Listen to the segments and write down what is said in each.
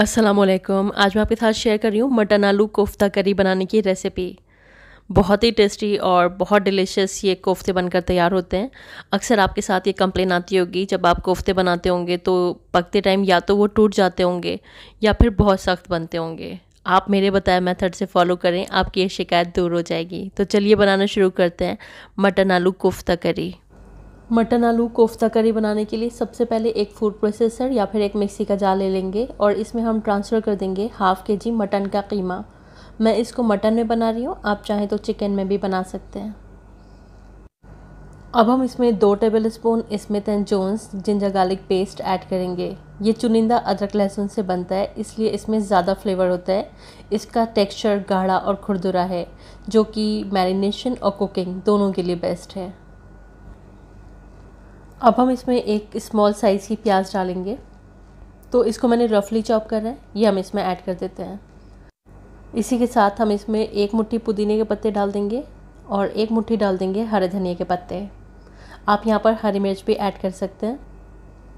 असलम आज मैं आपके साथ शेयर कर रही हूँ मटन आलू कोफ्ता करी बनाने की रेसिपी बहुत ही टेस्टी और बहुत डिलीशियस ये कोफ्ते बनकर तैयार होते हैं अक्सर आपके साथ ये कंप्लेन आती होगी जब आप कोफ्ते बनाते होंगे तो पकते टाइम या तो वो टूट जाते होंगे या फिर बहुत सख्त बनते होंगे आप मेरे बताए मेथड से फॉलो करें आपकी ये शिकायत दूर हो जाएगी तो चलिए बनाना शुरू करते हैं मटन आलू कोफ्ता करी मटन आलू कोफ्ता करी बनाने के लिए सबसे पहले एक फूड प्रोसेसर या फिर एक मिक्सी का जाल ले लेंगे और इसमें हम ट्रांसफ़र कर देंगे हाफ़ के जी मटन का कीमा मैं इसको मटन में बना रही हूँ आप चाहें तो चिकन में भी बना सकते हैं अब हम इसमें दो tablespoon Smith and Jones ginger garlic paste add करेंगे ये चुनिंदा अदरक लहसुन से बनता है इसलिए इसमें ज़्यादा फ्लेवर होता है इसका टेक्सचर गाढ़ा और खुरदुरा है जो कि मैरिनेशन और कुकिंग दोनों के लिए बेस्ट है अब हम इसमें एक स्मॉल साइज़ की प्याज डालेंगे तो इसको मैंने रफली चॉप करा है ये हम इसमें ऐड कर देते हैं इसी के साथ हम इसमें एक मुट्ठी पुदीने के पत्ते डाल देंगे और एक मुट्ठी डाल देंगे हरे धनिया के पत्ते आप यहाँ पर हरी मिर्च भी ऐड कर सकते हैं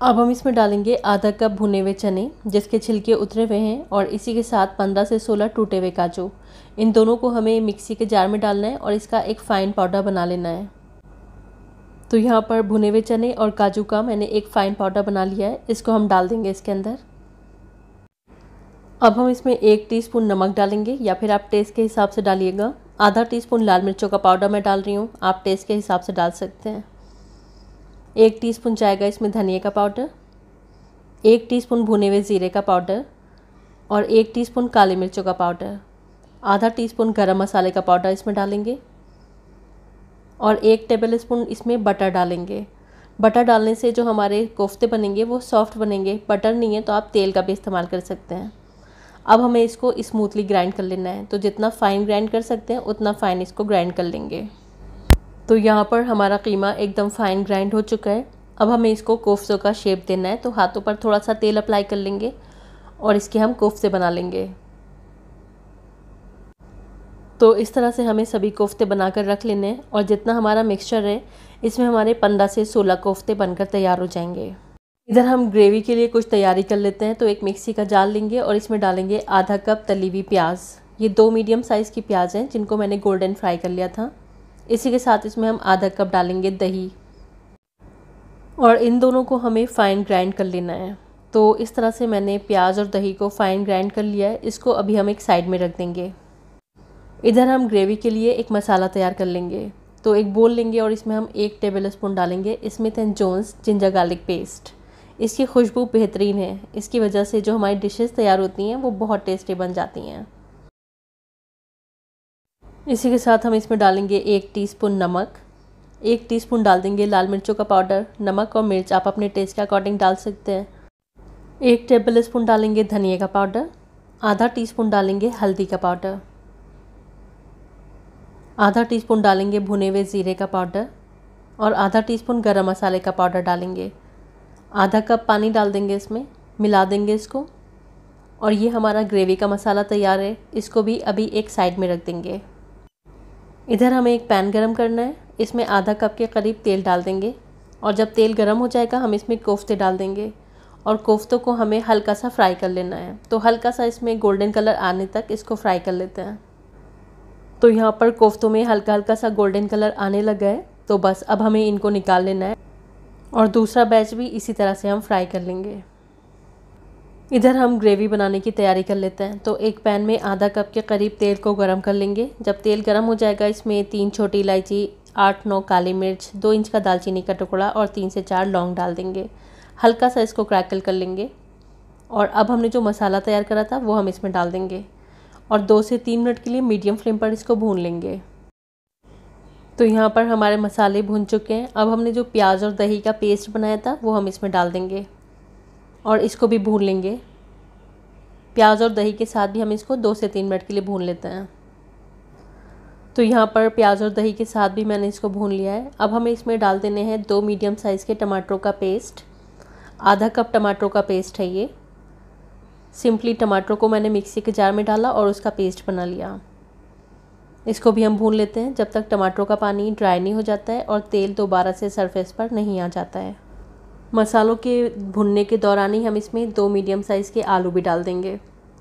अब हम इसमें डालेंगे आधा कप भुने हुए चने जिसके छिलके उतरे हुए हैं और इसी के साथ पंद्रह से सोलह टूटे हुए काजू इन दोनों को हमें मिक्सी के जार में डालना है और इसका एक फ़ाइन पाउडर बना लेना है तो यहाँ पर भुने हुए चने और काजू का मैंने एक फ़ाइन पाउडर बना लिया है इसको हम डाल देंगे इसके अंदर अब हम इसमें एक टीस्पून नमक डालेंगे या फिर आप टेस्ट के हिसाब से डालिएगा आधा टीस्पून लाल मिर्चों का पाउडर मैं डाल रही हूँ आप टेस्ट के हिसाब से डाल सकते हैं एक टीस्पून जाएगा इसमें धनिया का पाउडर एक टीस्पून भुने हुए ज़ीरे का पाउडर और एक टीस्पून काली मिर्चों का पाउडर आधा टीस्पून गरम मसाले का पाउडर इसमें डालेंगे और एक टेबल स्पून इसमें बटर डालेंगे बटर डालने से जो हमारे कोफ्ते बनेंगे वो सॉफ्ट बनेंगे बटर नहीं है तो आप तेल का भी इस्तेमाल कर सकते हैं अब हमें इसको स्मूथली ग्राइंड कर लेना है तो जितना फ़ाइन ग्राइंड कर सकते हैं उतना फ़ाइन इसको ग्राइंड कर लेंगे तो यहाँ पर हमारा कीमा एकदम फ़ाइन ग्राइंड हो चुका है अब हमें इसको कोफ्तों का शेप देना है तो हाथों पर थोड़ा सा तेल अप्लाई कर लेंगे और इसके हम कोफ्ते बना लेंगे तो इस तरह से हमें सभी कोफ्ते बनाकर रख लेने हैं और जितना हमारा मिक्सचर है इसमें हमारे पंद्रह से सोलह कोफ्ते बनकर तैयार हो जाएंगे इधर हम ग्रेवी के लिए कुछ तैयारी कर लेते हैं तो एक मिक्सी का जाल लेंगे और इसमें डालेंगे आधा कप तली हुई प्याज ये दो मीडियम साइज़ की प्याज हैं जिनको मैंने गोल्डन फ्राई कर लिया था इसी के साथ इसमें हम आधा कप डालेंगे दही और इन दोनों को हमें फ़ाइन ग्राइंड कर लेना है तो इस तरह से मैंने प्याज और दही को फ़ाइन ग्राइंड कर लिया है इसको अभी हम एक साइड में रख देंगे इधर हम ग्रेवी के लिए एक मसाला तैयार कर लेंगे तो एक बोल लेंगे और इसमें हम एक टेबल स्पून डालेंगे Smith and Jones ginger garlic paste इसकी खुशबू बेहतरीन है इसकी वजह से जो हमारी डिशेस तैयार होती हैं वो बहुत टेस्टी बन जाती हैं इसी के साथ हम इसमें डालेंगे एक टीस्पून नमक एक टीस्पून डाल देंगे लाल मिर्चों का पाउडर नमक और मिर्च आप अपने टेस्ट के अकॉर्डिंग डाल सकते हैं एक टेबल स्पून डालेंगे धनिया का पाउडर आधा टी डालेंगे हल्दी का पाउडर आधा टीस्पून डालेंगे भुने हुए ज़ीरे का पाउडर और आधा टीस्पून गरम मसाले का पाउडर डालेंगे आधा कप पानी डाल देंगे इसमें मिला देंगे इसको और ये हमारा ग्रेवी का मसाला तैयार है इसको भी अभी एक साइड में रख देंगे इधर हमें एक पैन गरम करना है इसमें आधा कप के करीब तेल डाल देंगे और जब तेल गरम हो जाएगा हम इसमें कोफ्ते डाल देंगे और कोफ्तों को हमें हल्का सा फ्राई कर लेना है तो हल्का सा इसमें गोल्डन कलर आने तक इसको फ्राई कर लेते हैं तो यहाँ पर कोफ्तों में हल्का हल्का सा गोल्डन कलर आने लगा है तो बस अब हमें इनको निकाल लेना है और दूसरा बैच भी इसी तरह से हम फ्राई कर लेंगे इधर हम ग्रेवी बनाने की तैयारी कर लेते हैं तो एक पैन में आधा कप के करीब तेल को गर्म कर लेंगे जब तेल गर्म हो जाएगा इसमें तीन छोटी इलायची आठ नौ काली मिर्च दो इंच का दालचीनी का टुकड़ा और तीन से चार लौंग डाल देंगे हल्का सा इसको क्रैकल कर लेंगे और अब हमने जो मसाला तैयार करा था वो हम इसमें डाल देंगे और दो से तीन मिनट के लिए मीडियम फ्लेम पर इसको भून लेंगे तो यहाँ पर हमारे मसाले भून चुके हैं अब हमने जो प्याज और दही का पेस्ट बनाया था वो हम इसमें डाल देंगे और इसको भी भून लेंगे प्याज और दही के साथ भी हम इसको दो से तीन मिनट के लिए भून लेते हैं तो यहाँ पर प्याज और दही के साथ भी मैंने इसको भून लिया है अब हमें इसमें डाल देने हैं दो मीडियम साइज़ के टमाटरों का पेस्ट आधा कप टमाटरों का पेस्ट है ये सिंपली टमाटरों को मैंने मिक्सी के जार में डाला और उसका पेस्ट बना लिया इसको भी हम भून लेते हैं जब तक टमाटरों का पानी ड्राई नहीं हो जाता है और तेल दोबारा से सरफेस पर नहीं आ जाता है मसालों के भुनने के दौरान ही हम इसमें दो मीडियम साइज़ के आलू भी डाल देंगे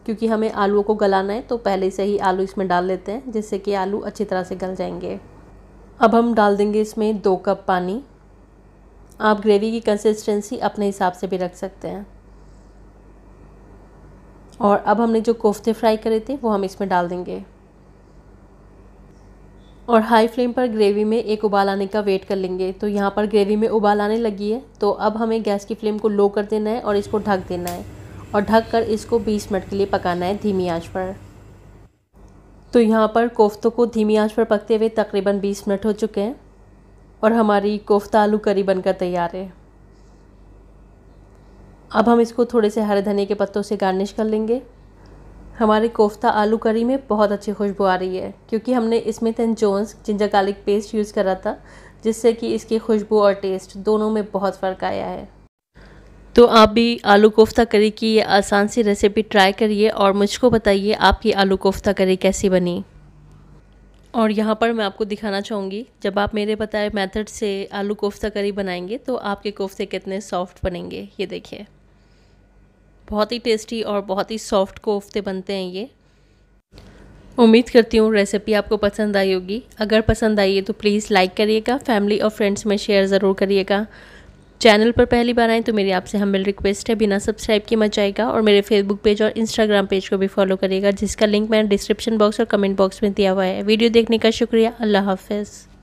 क्योंकि हमें आलूओं को गलाना है तो पहले से ही आलू इसमें डाल लेते हैं जिससे कि आलू अच्छी तरह से गल जाएंगे अब हम डाल देंगे इसमें दो कप पानी आप ग्रेवी की कंसिस्टेंसी अपने हिसाब से भी रख सकते हैं और अब हमने जो कोफ्ते फ्राई करे थे वो हम इसमें डाल देंगे और हाई फ्लेम पर ग्रेवी में एक उबाल आने का वेट कर लेंगे तो यहाँ पर ग्रेवी में उबाल आने लगी है तो अब हमें गैस की फ्लेम को लो कर देना है और इसको ढक देना है और ढक कर इसको 20 मिनट के लिए पकाना है धीमी आंच पर तो यहाँ पर कोफ्तों को धीमी आंच पर पकते हुए तकरीबन 20 मिनट हो चुके हैं और हमारी कोफ्ता आलू करी बनकर तैयार है अब हम इसको थोड़े से हरे धनिया के पत्तों से गार्निश कर लेंगे हमारे कोफ्ता आलू करी में बहुत अच्छी खुशबू आ रही है क्योंकि हमने इसमें तेन Jones ginger garlic paste use करा था जिससे कि इसकी खुशबू और टेस्ट दोनों में बहुत फ़र्क आया है तो आप भी आलू कोफ्ता करी की ये आसान सी रेसिपी ट्राई करिए और मुझको बताइए आपकी आलू कोफ्ता करी कैसी बनी और यहाँ पर मैं आपको दिखाना चाहूँगी जब आप मेरे बताए मेथड से आलू कोफ्ता करी बनाएंगे तो आपके कोफ्ते कितने सॉफ्ट बनेंगे ये देखिए बहुत ही टेस्टी और बहुत ही सॉफ्ट कोफ्ते बनते हैं ये उम्मीद करती हूँ रेसिपी आपको पसंद आई होगी अगर पसंद आई है तो प्लीज़ लाइक करिएगा फैमिली और फ्रेंड्स में शेयर ज़रूर करिएगा चैनल पर पहली बार आए तो मेरी आपसे हमें रिक्वेस्ट है बिना सब्सक्राइब किए मत जाएगा और मेरे फेसबुक पेज और इंस्टाग्राम पेज को भी फॉलो करिएगा जिसका लिंक मैंने डिस्क्रिप्शन बॉक्स और कमेंट बॉक्स में दिया हुआ है वीडियो देखने का शुक्रिया अल्लाह हाफिज़